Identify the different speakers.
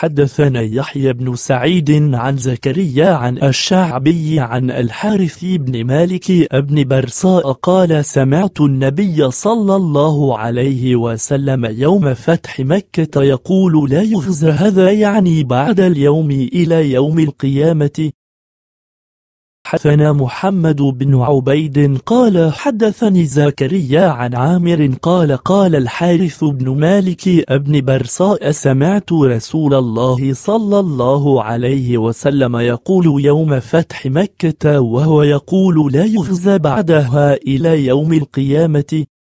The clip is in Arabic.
Speaker 1: حدثنا يحيى بن سعيد عن زكريا عن الشعبي عن الحارث بن مالك بن برصاء قال سمعت النبي صلى الله عليه وسلم يوم فتح مكة يقول لا يغزى هذا يعني بعد اليوم إلى يوم القيامة حدثنا محمد بن عبيد قال حدثني زكريا عن عامر قال قال الحارث بن مالك ابن برصاء سمعت رسول الله صلى الله عليه وسلم يقول يوم فتح مكة وهو يقول لا يغزى بعدها إلى يوم القيامة